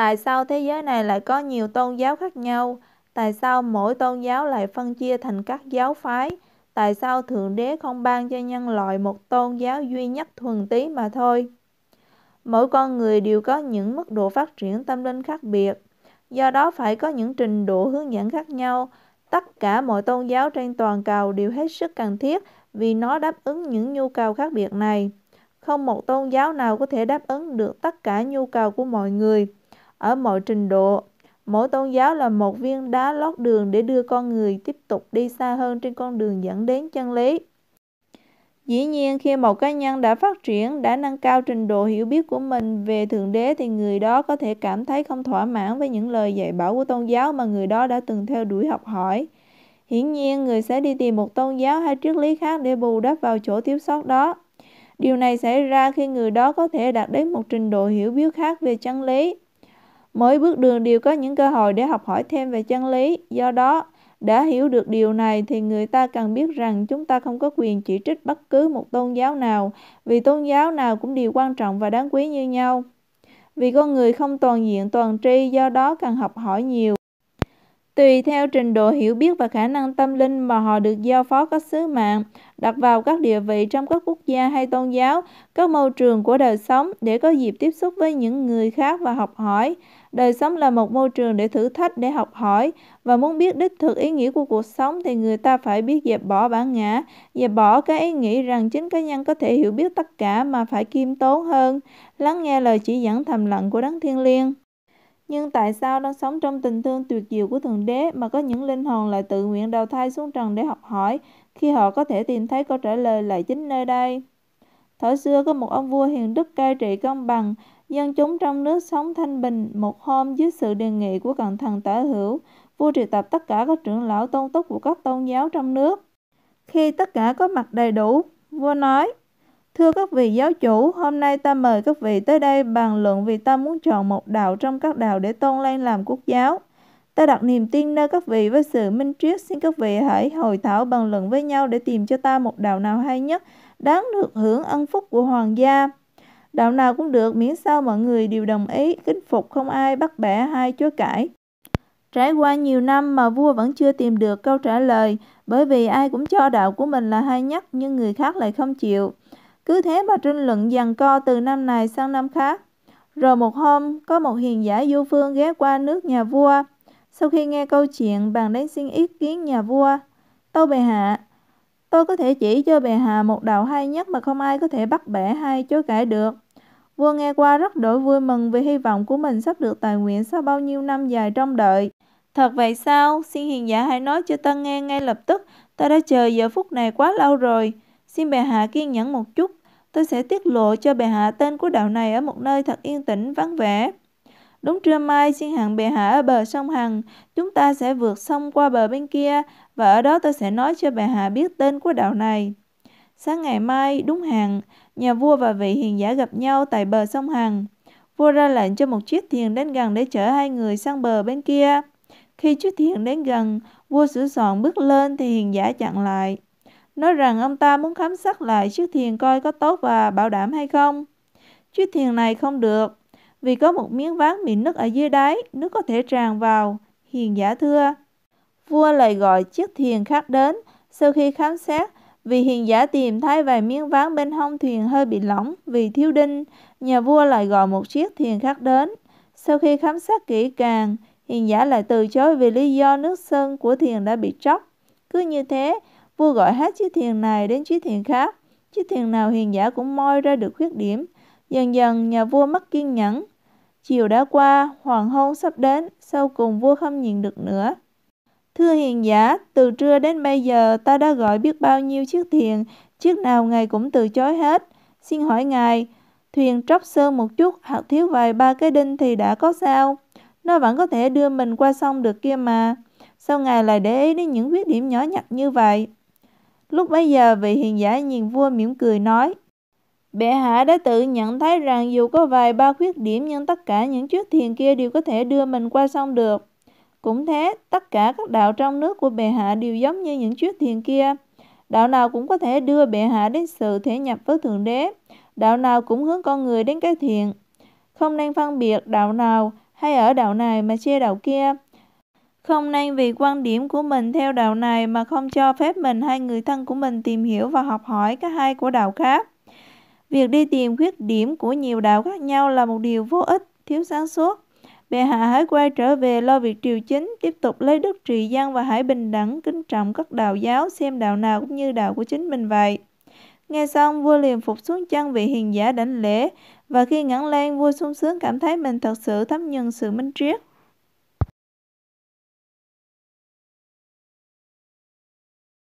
Tại sao thế giới này lại có nhiều tôn giáo khác nhau? Tại sao mỗi tôn giáo lại phân chia thành các giáo phái? Tại sao Thượng Đế không ban cho nhân loại một tôn giáo duy nhất thuần túy mà thôi? Mỗi con người đều có những mức độ phát triển tâm linh khác biệt, do đó phải có những trình độ hướng dẫn khác nhau. Tất cả mọi tôn giáo trên toàn cầu đều hết sức cần thiết vì nó đáp ứng những nhu cầu khác biệt này. Không một tôn giáo nào có thể đáp ứng được tất cả nhu cầu của mọi người ở mọi trình độ. Mỗi tôn giáo là một viên đá lót đường để đưa con người tiếp tục đi xa hơn trên con đường dẫn đến chân lý. Dĩ nhiên khi một cá nhân đã phát triển, đã nâng cao trình độ hiểu biết của mình về Thượng Đế thì người đó có thể cảm thấy không thỏa mãn với những lời dạy bảo của tôn giáo mà người đó đã từng theo đuổi học hỏi. Hiển nhiên người sẽ đi tìm một tôn giáo hay triết lý khác để bù đắp vào chỗ thiếu sót đó. Điều này xảy ra khi người đó có thể đạt đến một trình độ hiểu biết khác về chân lý. Mỗi bước đường đều có những cơ hội để học hỏi thêm về chân lý. Do đó, đã hiểu được điều này thì người ta cần biết rằng chúng ta không có quyền chỉ trích bất cứ một tôn giáo nào, vì tôn giáo nào cũng đều quan trọng và đáng quý như nhau. Vì con người không toàn diện toàn tri, do đó cần học hỏi nhiều tùy theo trình độ hiểu biết và khả năng tâm linh mà họ được giao phó các sứ mạng, đặt vào các địa vị trong các quốc gia hay tôn giáo, các môi trường của đời sống để có dịp tiếp xúc với những người khác và học hỏi. Đời sống là một môi trường để thử thách, để học hỏi và muốn biết đích thực ý nghĩa của cuộc sống thì người ta phải biết dẹp bỏ bản ngã, dẹp bỏ cái ý nghĩ rằng chính cá nhân có thể hiểu biết tất cả mà phải kiêm tốn hơn, lắng nghe lời chỉ dẫn thầm lặng của Đấng Thiên Liêng. Nhưng tại sao đang sống trong tình thương tuyệt diệu của Thượng Đế mà có những linh hồn lại tự nguyện đầu thai xuống trần để học hỏi, khi họ có thể tìm thấy câu trả lời lại chính nơi đây? Thời xưa có một ông vua hiền đức cai trị công bằng, dân chúng trong nước sống thanh bình. Một hôm dưới sự đề nghị của cận thần tả hữu, vua triệu tập tất cả các trưởng lão tôn túc của các tôn giáo trong nước. Khi tất cả có mặt đầy đủ, vua nói, Thưa các vị giáo chủ, hôm nay ta mời các vị tới đây bàn luận vì ta muốn chọn một đạo trong các đạo để tôn lan làm quốc giáo. Ta đặt niềm tin nơi các vị với sự minh triết, xin các vị hãy hồi thảo bàn luận với nhau để tìm cho ta một đạo nào hay nhất, đáng được hưởng ân phúc của hoàng gia. Đạo nào cũng được miễn sao mọi người đều đồng ý, kính phục không ai bắt bẻ hay chối cãi. Trải qua nhiều năm mà vua vẫn chưa tìm được câu trả lời, bởi vì ai cũng cho đạo của mình là hay nhất nhưng người khác lại không chịu. Cứ thế mà tranh luận giằng co từ năm này sang năm khác. Rồi một hôm, có một hiền giả du phương ghé qua nước nhà vua. Sau khi nghe câu chuyện, bàn đến xin ý kiến nhà vua. Tâu bệ hạ, tôi có thể chỉ cho bệ hạ một đạo hay nhất mà không ai có thể bắt bẻ hay chối cãi được. Vua nghe qua rất đổi vui mừng vì hy vọng của mình sắp được tài nguyện sau bao nhiêu năm dài trong đợi. Thật vậy sao? Xin hiền giả hãy nói cho ta nghe ngay lập tức. Ta đã chờ giờ phút này quá lâu rồi. Xin bệ hạ kiên nhẫn một chút tôi sẽ tiết lộ cho bệ hạ tên của đạo này ở một nơi thật yên tĩnh vắng vẻ. Đúng trưa mai xin hằng bệ hạ ở bờ sông Hằng, chúng ta sẽ vượt sông qua bờ bên kia và ở đó tôi sẽ nói cho bệ hạ biết tên của đạo này. Sáng ngày mai, đúng hàng, nhà vua và vị hiền giả gặp nhau tại bờ sông Hằng. Vua ra lệnh cho một chiếc thuyền đến gần để chở hai người sang bờ bên kia. Khi chiếc thuyền đến gần, vua sửa soạn bước lên thì hiền giả chặn lại nói rằng ông ta muốn khám sát lại chiếc thuyền coi có tốt và bảo đảm hay không. Chiếc thuyền này không được, vì có một miếng ván bị nứt ở dưới đáy, nước có thể tràn vào, hiền giả thưa. Vua lại gọi chiếc thuyền khác đến, sau khi khám xét, vì hiền giả tìm thấy vài miếng ván bên hông thuyền hơi bị lỏng vì thiếu đinh, nhà vua lại gọi một chiếc thuyền khác đến. Sau khi khám xét kỹ càng, hiền giả lại từ chối vì lý do nước sơn của thuyền đã bị tróc. Cứ như thế, Vua gọi hết chiếc thuyền này đến chiếc thuyền khác. Chiếc thuyền nào hiền giả cũng moi ra được khuyết điểm. Dần dần nhà vua mất kiên nhẫn. Chiều đã qua, hoàng hôn sắp đến, sau cùng vua không nhìn được nữa. Thưa hiền giả, từ trưa đến bây giờ ta đã gọi biết bao nhiêu chiếc thuyền, chiếc nào ngài cũng từ chối hết. Xin hỏi ngài, thuyền tróc sơn một chút hoặc thiếu vài ba cái đinh thì đã có sao? Nó vẫn có thể đưa mình qua sông được kia mà. Sao ngài lại để ý đến những khuyết điểm nhỏ nhặt như vậy? Lúc bấy giờ vị hiền giả nhìn vua mỉm cười nói. Bệ hạ đã tự nhận thấy rằng dù có vài ba khuyết điểm nhưng tất cả những chiếc thuyền kia đều có thể đưa mình qua sông được. Cũng thế, tất cả các đạo trong nước của bệ hạ đều giống như những chiếc thuyền kia. Đạo nào cũng có thể đưa bệ hạ đến sự thể nhập với Thượng Đế. Đạo nào cũng hướng con người đến cái thiện. Không nên phân biệt đạo nào hay ở đạo này mà chê đạo kia. Không nên vì quan điểm của mình theo đạo này mà không cho phép mình hay người thân của mình tìm hiểu và học hỏi các hay của đạo khác. Việc đi tìm khuyết điểm của nhiều đạo khác nhau là một điều vô ích, thiếu sáng suốt. Bệ hạ hãy quay trở về lo việc triều chính, tiếp tục lấy đức trị dân và hãy bình đẳng kính trọng các đạo giáo, xem đạo nào cũng như đạo của chính mình vậy. Nghe xong, vua liền phục xuống chân vị hiền giả đảnh lễ, và khi ngẩng lên, vua sung sướng cảm thấy mình thật sự thấm nhuần sự minh triết.